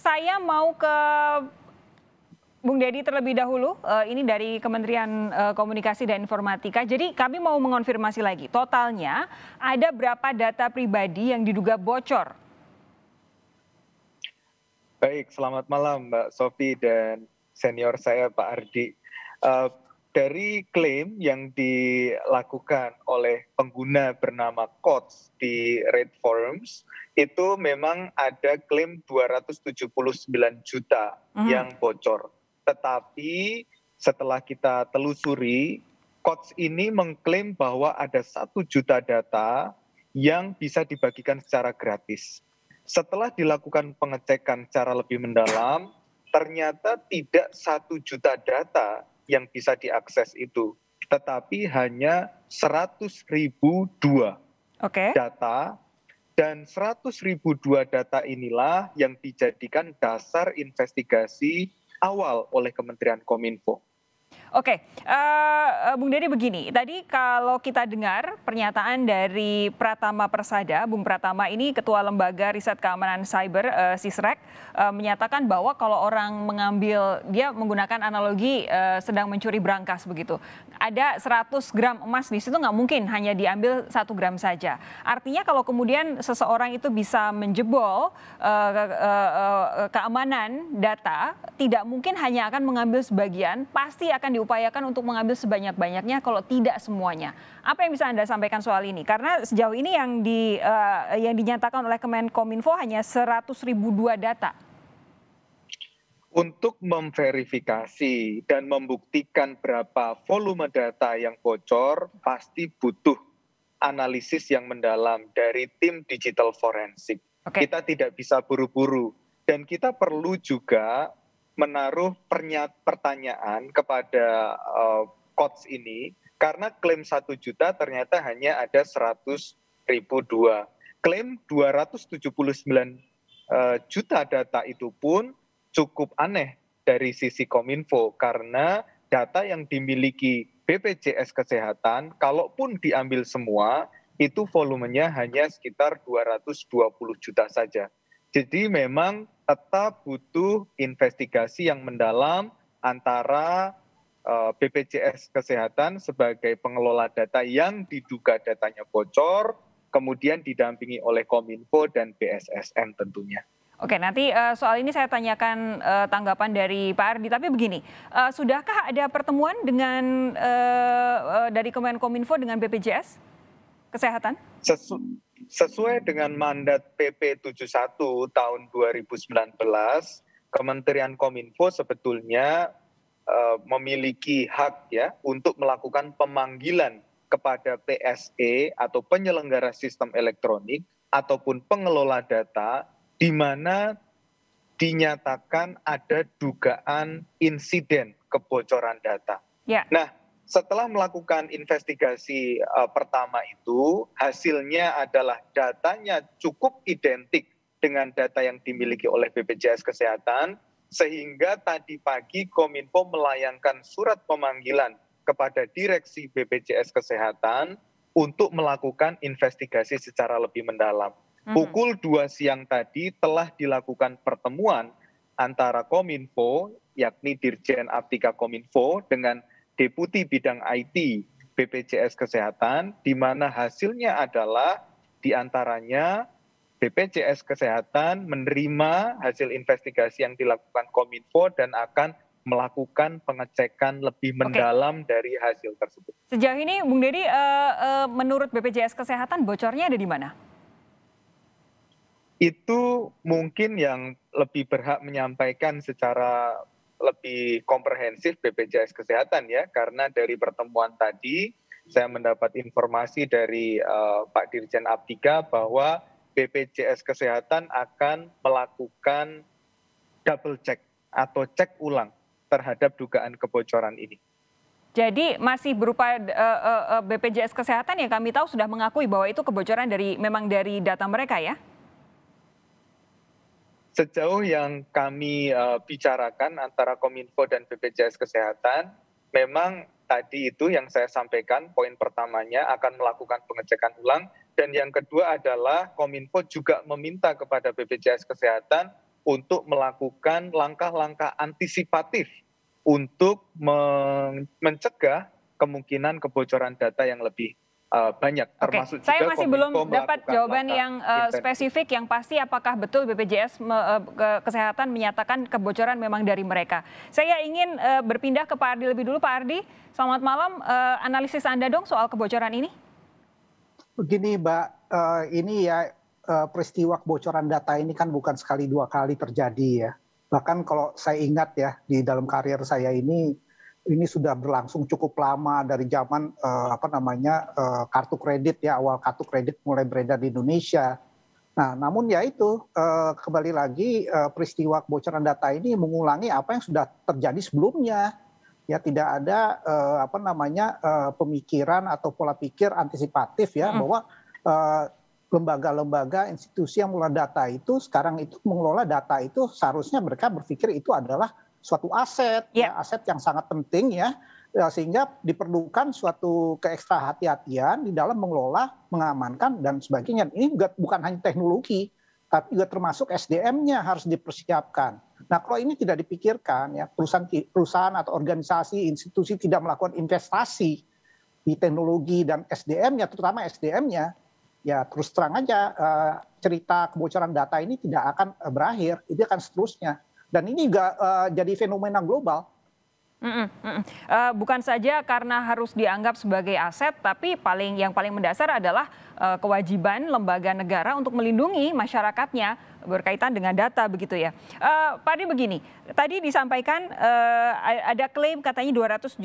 saya mau ke Bung Dedi terlebih dahulu, eh, ini dari Kementerian eh, Komunikasi dan Informatika. Jadi kami mau mengonfirmasi lagi, totalnya ada berapa data pribadi yang diduga bocor? Baik, selamat malam Mbak Sofi dan senior saya Pak Ardi. Uh, dari klaim yang dilakukan oleh pengguna bernama Kots di Red Forums itu memang ada klaim 279 juta -huh. Mhm. yang bocor. Tetapi setelah kita telusuri, Kots ini mengklaim bahwa ada satu juta data yang bisa dibagikan secara gratis. Setelah dilakukan pengecekan secara lebih mendalam, ternyata tidak satu juta data yang bisa diakses itu, tetapi hanya 100.002 okay. data dan 100.002 data inilah yang dijadikan dasar investigasi awal oleh Kementerian Kominfo. Oke, uh, Bung Dedi begini, tadi kalau kita dengar pernyataan dari Pratama Persada, Bung Pratama ini Ketua Lembaga Riset Keamanan Cyber uh, Sisrek uh, menyatakan bahwa kalau orang mengambil, dia menggunakan analogi uh, sedang mencuri berangkas begitu. Ada 100 gram emas di situ nggak mungkin hanya diambil satu gram saja. Artinya kalau kemudian seseorang itu bisa menjebol uh, uh, uh, keamanan data, tidak mungkin hanya akan mengambil sebagian, pasti akan di diupayakan untuk mengambil sebanyak-banyaknya kalau tidak semuanya. Apa yang bisa Anda sampaikan soal ini? Karena sejauh ini yang di uh, yang dinyatakan oleh Kemenkominfo hanya 100.002 data. Untuk memverifikasi dan membuktikan berapa volume data yang bocor pasti butuh analisis yang mendalam dari tim digital forensik. Okay. Kita tidak bisa buru-buru dan kita perlu juga menaruh pertanyaan kepada eh, coach ini karena klaim satu juta ternyata hanya ada seratus ribu dua. Klaim 279 eh, juta data itu pun cukup aneh dari sisi Kominfo karena data yang dimiliki BPJS Kesehatan, kalaupun diambil semua, itu volumenya hanya sekitar 220 juta saja. Jadi memang tetap butuh investigasi yang mendalam antara eh, BPJS Kesehatan sebagai pengelola data yang diduga datanya bocor, kemudian didampingi oleh Kominfo dan BSSN tentunya. Oke, nanti uh, soal ini saya tanyakan uh, tanggapan dari Pak Ardi. Tapi begini, uh, sudahkah ada pertemuan dengan uh, uh, dari Kemenkominfo dengan BPJS Kesehatan? Sesu Sesuai dengan mandat PP 71 tahun 2019, Kementerian Kominfo sebetulnya uh, memiliki hak ya untuk melakukan pemanggilan kepada PSE atau penyelenggara sistem elektronik ataupun pengelola data di mana dinyatakan ada dugaan insiden kebocoran data. Ya. Nah, setelah melakukan investigasi eh, pertama itu hasilnya adalah datanya cukup identik dengan data yang dimiliki oleh BPJS Kesehatan sehingga tadi pagi Kominfo melayangkan surat pemanggilan kepada Direksi BPJS Kesehatan untuk melakukan investigasi secara lebih mendalam. -hmm. Pukul 2 siang tadi telah dilakukan pertemuan antara Kominfo yakni Dirjen Aptika Kominfo dengan deputi bidang IT BPJS Kesehatan, di mana hasilnya adalah diantaranya BPJS Kesehatan menerima hasil investigasi yang dilakukan Kominfo dan akan melakukan pengecekan lebih mendalam Oke. dari hasil tersebut. Sejauh ini, Bung Deddy, uh, uh, menurut BPJS Kesehatan bocornya ada di mana? Itu mungkin yang lebih berhak menyampaikan secara lebih komprehensif BPJS Kesehatan ya, karena dari pertemuan tadi saya mendapat informasi dari uh, Pak Dirjen Aptika bahwa BPJS Kesehatan akan melakukan double check atau cek ulang terhadap dugaan kebocoran ini. Jadi masih berupa uh, eh, uh, eh, BPJS Kesehatan yang kami tahu sudah mengakui bahwa itu kebocoran dari memang dari data mereka ya? Sejauh yang kami uh, bicarakan antara Kominfo dan BPJS Kesehatan, memang tadi itu yang saya sampaikan poin pertamanya akan melakukan pengecekan ulang dan yang kedua adalah Kominfo juga meminta kepada BPJS Kesehatan untuk melakukan langkah-langkah antisipatif untuk mencegah kemungkinan kebocoran data yang lebih uh, banyak termasuk juga saya masih belum dapat jawaban yang uh, spesifik yang pasti apakah betul BPJS me, uh, kesehatan menyatakan kebocoran memang dari mereka. Saya ingin uh, berpindah ke Pak Ardi lebih dulu Pak Ardi. Selamat malam uh, analisis Anda dong soal kebocoran ini. Begini Mbak, uh, ini ya peristiwa kebocoran data ini kan bukan sekali dua kali terjadi ya. Bahkan kalau saya ingat ya di dalam karir saya ini ini sudah berlangsung cukup lama dari zaman eh, apa namanya eh, kartu kredit ya awal kartu kredit mulai beredar di Indonesia. Nah, namun ya itu eh, kembali lagi peristiwa kebocoran data ini mengulangi apa yang sudah terjadi sebelumnya. Ya tidak ada apa namanya pemikiran atau pola pikir antisipatif ya mm. bahwa lembaga-lembaga institusi yang mengelola data itu sekarang itu mengelola data itu seharusnya mereka berpikir itu adalah suatu aset, yeah. ya, aset yang sangat penting ya. ya, sehingga diperlukan suatu keekstra hati-hatian di dalam mengelola, mengamankan dan sebagainya. Ini juga bukan hanya teknologi, tapi juga termasuk SDM-nya harus dipersiapkan. Nah, kalau ini tidak dipikirkan ya, perusahaan perusahaan atau organisasi, institusi tidak melakukan investasi di teknologi dan SDM-nya, terutama SDM-nya, ya terus terang aja eh, cerita kebocoran data ini tidak akan eh, berakhir, itu akan seterusnya. Dan ini juga uh, jadi fenomena global. Mm -mm, mm Uh, bukan saja karena harus dianggap sebagai aset, tapi paling yang paling mendasar adalah uh, kewajiban lembaga negara untuk melindungi masyarakatnya berkaitan dengan data begitu ya. Uh, Pak Adi begini, tadi disampaikan uh, ada klaim katanya 279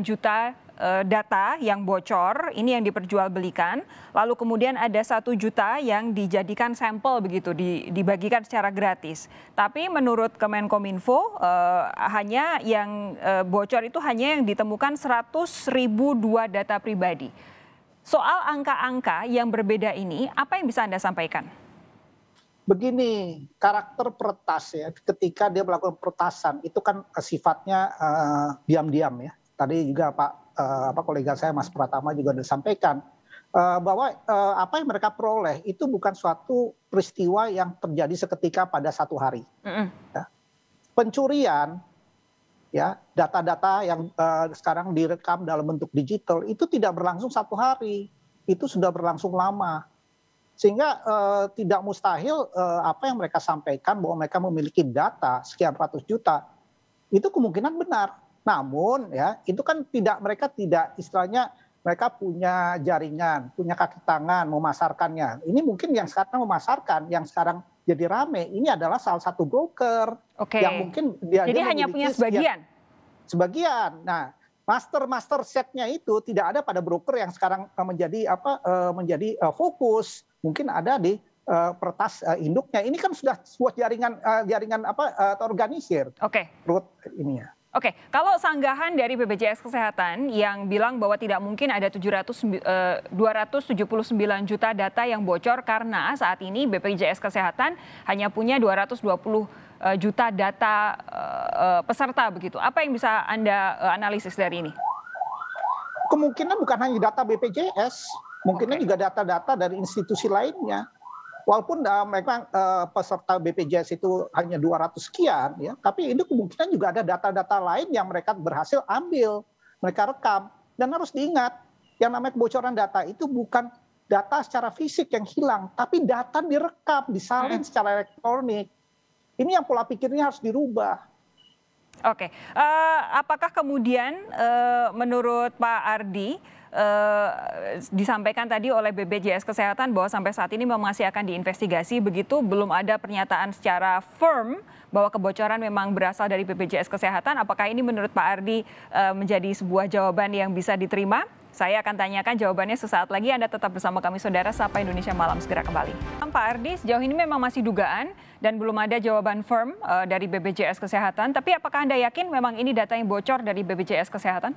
juta Eh, data yang bocor, ini yang diperjualbelikan. Lalu kemudian ada satu juta yang dijadikan sampel begitu, dibagikan secara gratis. Tapi menurut Kemenkominfo, eh, hanya yang eh, bocor itu hanya yang ditemukan 100.002 dua data pribadi. Soal angka-angka yang berbeda ini, apa yang bisa Anda sampaikan? Begini, karakter peretas ya, ketika dia melakukan peretasan, itu kan sifatnya diam-diam uh, diam -diam ya. Tadi juga Pak uh, apa kolega saya Mas Pratama juga sudah sampaikan uh, bahwa uh, apa yang mereka peroleh itu bukan suatu peristiwa yang terjadi seketika pada satu hari. Mm -hmm. ya. Pencurian ya data-data yang uh, sekarang direkam dalam bentuk digital itu tidak berlangsung satu hari, itu sudah berlangsung lama. Sehingga uh, tidak mustahil uh, apa yang mereka sampaikan bahwa mereka memiliki data sekian ratus juta itu kemungkinan benar namun ya itu kan tidak mereka tidak istilahnya mereka punya jaringan, punya kaki tangan memasarkannya. Ini mungkin yang sekarang memasarkan, yang sekarang jadi rame, ini adalah salah satu broker okay. yang mungkin dia jadi hanya punya sebagian. Sebagian. Nah, master-master setnya itu tidak ada pada broker yang sekarang eh, menjadi apa eh, menjadi eh, fokus, mungkin ada di pertas induknya. Ini kan sudah sebuah jaringan jaringan apa terorganisir. Oke. Okay. Root ini ya. Oke, kalau sanggahan dari BPJS Kesehatan yang bilang bahwa tidak mungkin ada 700, eh, 279 juta data yang bocor karena saat ini BPJS Kesehatan hanya punya 220 eh, juta data eh, eh, peserta begitu. Apa yang bisa Anda eh, analisis dari ini? Kemungkinan bukan hanya data BPJS, mungkinnya okay. juga data-data dari institusi lainnya walaupun memang eh, peserta BPJS itu hanya 200 sekian ya, tapi ini kemungkinan juga ada data-data lain yang mereka berhasil ambil, mereka rekam dan harus diingat yang namanya kebocoran data itu bukan data secara fisik yang hilang, tapi data direkam, disalin hmm. secara elektronik. Ini yang pola pikirnya harus dirubah. Oke, uh, apakah kemudian uh, menurut Pak Ardi Eh, disampaikan tadi oleh BPJS Kesehatan bahwa sampai saat ini memang masih akan diinvestigasi begitu belum ada pernyataan secara firm bahwa kebocoran memang berasal dari BPJS Kesehatan. Apakah ini menurut Pak Ardi eh, menjadi sebuah jawaban yang bisa diterima? Saya akan tanyakan jawabannya sesaat lagi. Anda tetap bersama kami, Saudara Sapa Indonesia Malam. Segera kembali. Pak Ardi, sejauh ini memang masih dugaan dan belum ada jawaban firm uh, dari BPJS Kesehatan. Tapi apakah Anda yakin memang ini data yang bocor dari BPJS Kesehatan?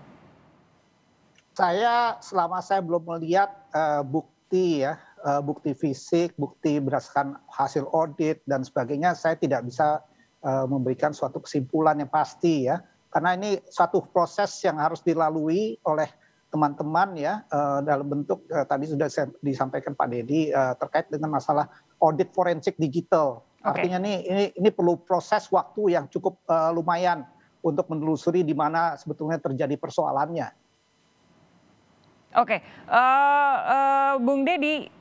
saya selama saya belum melihat eh, bukti ya eh, bukti fisik bukti berdasarkan hasil audit dan sebagainya saya tidak bisa eh, memberikan suatu kesimpulan yang pasti ya karena ini suatu proses yang harus dilalui oleh teman-teman ya dalam bentuk tadi sudah disampaikan Pak Dedi terkait dengan masalah audit forensik digital okay. artinya ini ini ini perlu proses waktu yang cukup lumayan untuk menelusuri di mana sebetulnya terjadi persoalannya oke eh, eh, bung deddy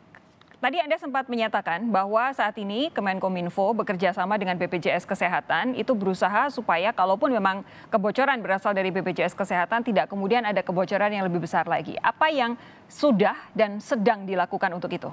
tadi anda sempat menyatakan bahwa saat ini kemenkominfo bekerja sama dengan bpjs kesehatan itu berusaha supaya kalaupun memang kebocoran berasal dari bpjs kesehatan tidak kemudian ada kebocoran yang lebih besar lagi apa yang sudah dan sedang dilakukan untuk itu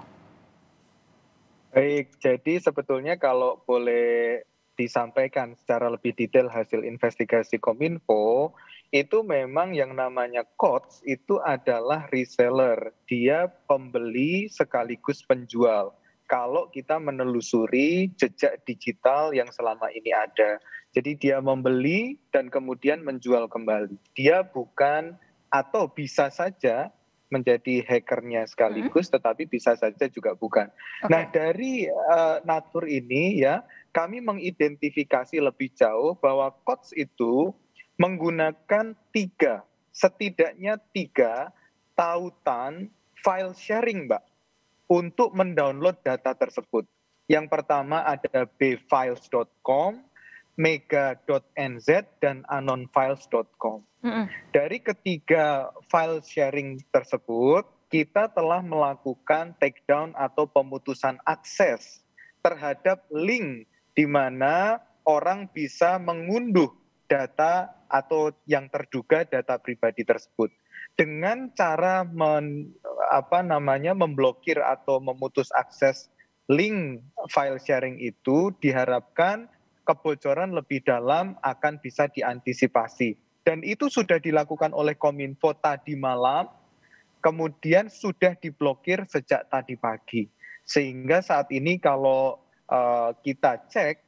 Baik, jadi sebetulnya kalau boleh disampaikan secara lebih detail hasil investigasi Kominfo, itu memang yang namanya coach itu adalah reseller. Dia pembeli sekaligus penjual. Kalau kita menelusuri jejak digital yang selama ini ada. Jadi dia membeli dan kemudian menjual kembali. Dia bukan atau bisa saja menjadi hackernya sekaligus, hmm. tetapi bisa saja juga bukan. Okay. Nah dari uh, natur ini ya, kami mengidentifikasi lebih jauh bahwa coach itu menggunakan tiga, setidaknya tiga tautan file sharing, Mbak, untuk mendownload data tersebut. Yang pertama ada bfiles.com, mega.nz, dan anonfiles.com. Mm -hmm. Dari ketiga file sharing tersebut, kita telah melakukan takedown atau pemutusan akses terhadap link di mana orang bisa mengunduh data atau yang terduga data pribadi tersebut dengan cara men, apa namanya memblokir atau memutus akses link file sharing itu diharapkan kebocoran lebih dalam akan bisa diantisipasi dan itu sudah dilakukan oleh Kominfo tadi malam kemudian sudah diblokir sejak tadi pagi sehingga saat ini kalau uh, kita cek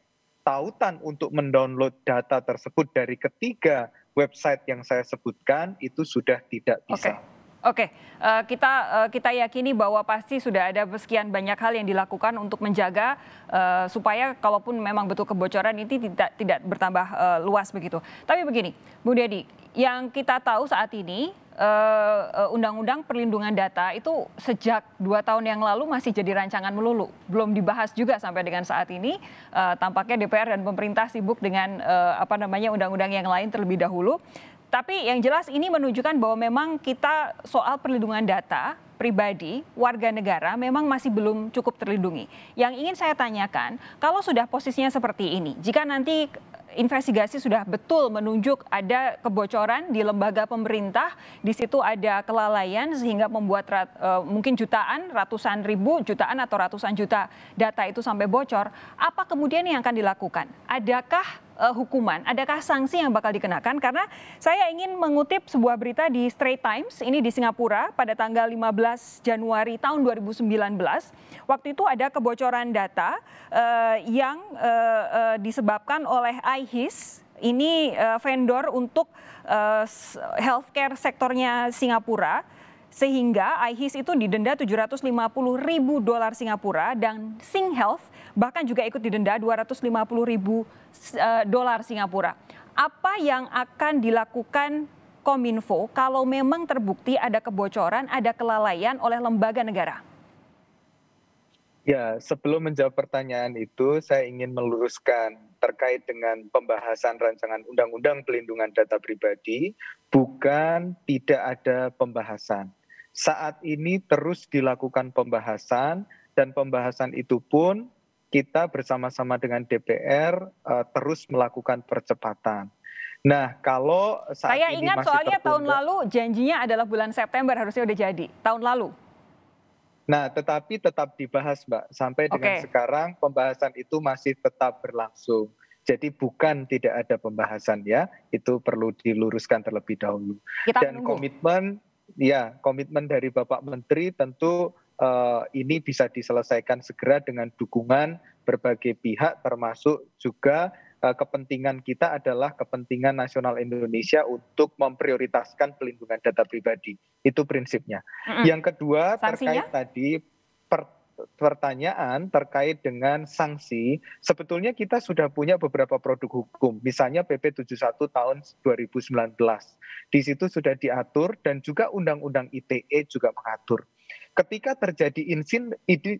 tautan untuk mendownload data tersebut dari ketiga website yang saya sebutkan itu sudah tidak bisa. Okay. Oke, uh, kita uh, kita yakini bahwa pasti sudah ada sekian banyak hal yang dilakukan untuk menjaga uh, supaya kalaupun memang betul kebocoran ini tidak tidak bertambah uh, luas begitu. Tapi begini, Bu Dedi, yang kita tahu saat ini Eh, eh, undang-undang perlindungan data itu sejak dua tahun yang lalu masih jadi rancangan melulu, belum dibahas juga sampai dengan saat ini. Uh, tampaknya DPR dan pemerintah sibuk dengan uh, apa namanya undang-undang yang lain terlebih dahulu. Tapi yang jelas ini menunjukkan bahwa memang kita soal perlindungan data pribadi, warga negara memang masih belum cukup terlindungi. Yang ingin saya tanyakan, kalau sudah posisinya seperti ini, jika nanti investigasi sudah betul menunjuk ada kebocoran di lembaga pemerintah, di situ ada kelalaian sehingga membuat rat, e, mungkin jutaan, ratusan ribu, jutaan atau ratusan juta data itu sampai bocor, apa kemudian yang akan dilakukan? Adakah uh, hukuman? Adakah sanksi yang bakal dikenakan? Karena saya ingin mengutip sebuah berita di Straits Times, ini di Singapura pada tanggal 15 Januari tahun 2019. Waktu itu ada kebocoran data uh, yang uh, uh, disebabkan oleh IHIS, ini uh, vendor untuk uh, healthcare sektornya Singapura sehingga IHIS itu didenda 750 ribu dolar Singapura dan Singhealth bahkan juga ikut didenda 250 ribu eh, dolar Singapura. Apa yang akan dilakukan Kominfo kalau memang terbukti ada kebocoran, ada kelalaian oleh lembaga negara? Ya, sebelum menjawab pertanyaan itu, saya ingin meluruskan terkait dengan pembahasan rancangan undang-undang pelindungan data pribadi, bukan tidak ada pembahasan saat ini terus dilakukan pembahasan dan pembahasan itu pun kita bersama-sama dengan DPR uh, eh, terus melakukan percepatan. Nah, kalau saat saya ini ingat masih soalnya tertunda, tahun lalu janjinya adalah bulan September harusnya udah jadi tahun lalu. Nah, tetapi tetap dibahas, Mbak. Sampai dengan sekarang pembahasan itu masih tetap berlangsung. Jadi bukan tidak ada pembahasan ya, itu perlu diluruskan terlebih dahulu. Kita Dan menunggu. komitmen ya komitmen dari Bapak Menteri tentu uh, ini bisa diselesaikan segera dengan dukungan berbagai pihak termasuk juga uh, kepentingan kita adalah kepentingan nasional Indonesia untuk memprioritaskan pelindungan data pribadi. Itu prinsipnya. Mm -hmm. Yang kedua Sanksinya? terkait tadi per pertanyaan terkait dengan sanksi, sebetulnya kita sudah punya beberapa produk hukum, misalnya PP 71 tahun 2019. Di situ sudah diatur dan juga Undang-Undang ITE juga mengatur. Ketika terjadi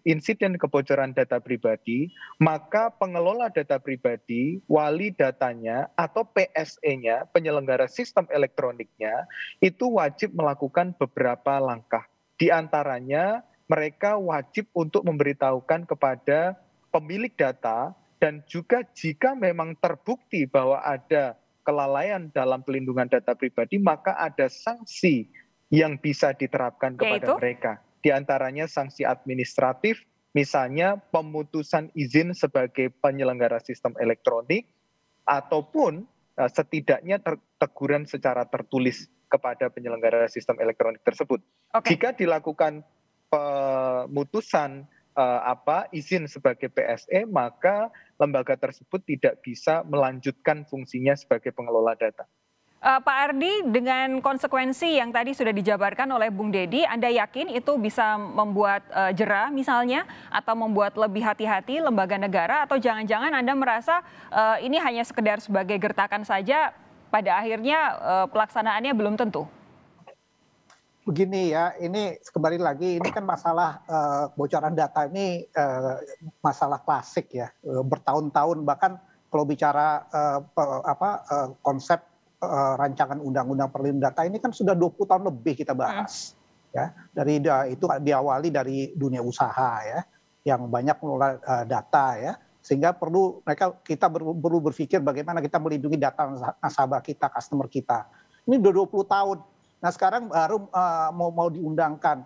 insiden, kebocoran data pribadi, maka pengelola data pribadi, wali datanya, atau PSE-nya, penyelenggara sistem elektroniknya, itu wajib melakukan beberapa langkah. Di antaranya mereka wajib untuk memberitahukan kepada pemilik data dan juga jika memang terbukti bahwa ada kelalaian dalam pelindungan data pribadi, maka ada sanksi yang bisa diterapkan kepada mereka. Di antaranya sanksi administratif, misalnya pemutusan izin sebagai penyelenggara sistem elektronik, ataupun eh, setidaknya teguran secara tertulis kepada penyelenggara sistem elektronik tersebut. Okay. Jika dilakukan pemutusan eh, apa izin sebagai PSE maka lembaga tersebut tidak bisa melanjutkan fungsinya sebagai pengelola data. Eh, Pak Ardi, dengan konsekuensi yang tadi sudah dijabarkan oleh Bung Dedi, Anda yakin itu bisa membuat uh, eh, jera misalnya atau membuat lebih hati-hati lembaga negara atau jangan-jangan Anda merasa uh, ini hanya sekedar sebagai gertakan saja pada akhirnya uh, pelaksanaannya belum tentu? begini ya, ini kembali lagi ini kan masalah uh, bocoran data ini uh, masalah klasik ya, uh, bertahun-tahun bahkan kalau bicara uh, apa uh, konsep uh, rancangan undang-undang perlindungan data ini kan sudah 20 tahun lebih kita bahas hmm. ya. Dari uh, itu diawali dari dunia usaha ya yang banyak mengelola uh, data ya sehingga perlu mereka kita perlu berpikir bagaimana kita melindungi data nasabah kita, customer kita. Ini udah 20 tahun nah sekarang baru eh, mau mau diundangkan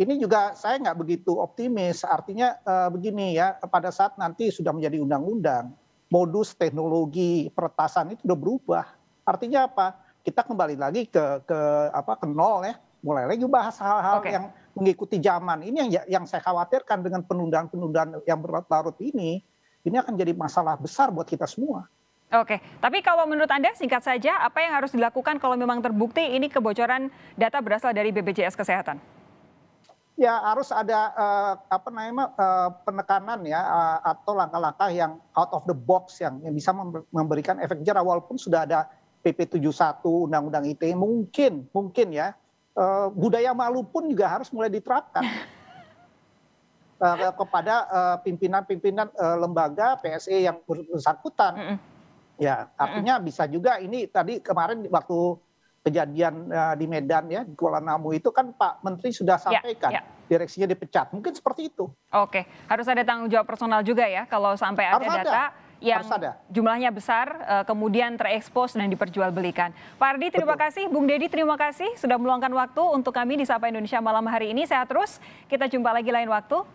ini juga saya nggak begitu optimis artinya eh, begini ya pada saat nanti sudah menjadi undang-undang modus teknologi peretasan itu sudah berubah artinya apa kita kembali lagi ke ke apa ke nol ya mulai lagi bahas hal-hal okay. yang mengikuti zaman ini yang yang saya khawatirkan dengan penundaan-penundaan yang berlarut-larut ini ini akan jadi masalah besar buat kita semua. Oke, tapi kalau menurut Anda singkat saja apa yang harus dilakukan kalau memang terbukti ini kebocoran data berasal dari BPJS Kesehatan? Ya harus ada uh, apa namanya uh, penekanan ya uh, atau langkah-langkah yang out of the box yang, yang bisa memberikan efek jerah walaupun sudah ada PP 71 Undang-Undang ITE mungkin mungkin ya uh, budaya malu pun juga harus mulai diterapkan uh, kepada pimpinan-pimpinan uh, uh, lembaga PSE yang bersangkutan. Mm -mm Ya, artinya bisa juga ini tadi kemarin waktu kejadian uh, di Medan ya di Kuala Namu itu kan Pak Menteri sudah ya, sampaikan ya, ya. direksinya dipecat. Mungkin seperti itu. Oke, harus ada tanggung jawab personal juga ya kalau sampai ada harus data yang harus ada. jumlahnya besar eh, kemudian terekspos dan diperjualbelikan. Pak Ardi terima Betul. kasih, Bung Dedi terima kasih sudah meluangkan waktu untuk kami di Sapa Indonesia malam hari ini. Sehat terus, kita jumpa lagi lain waktu.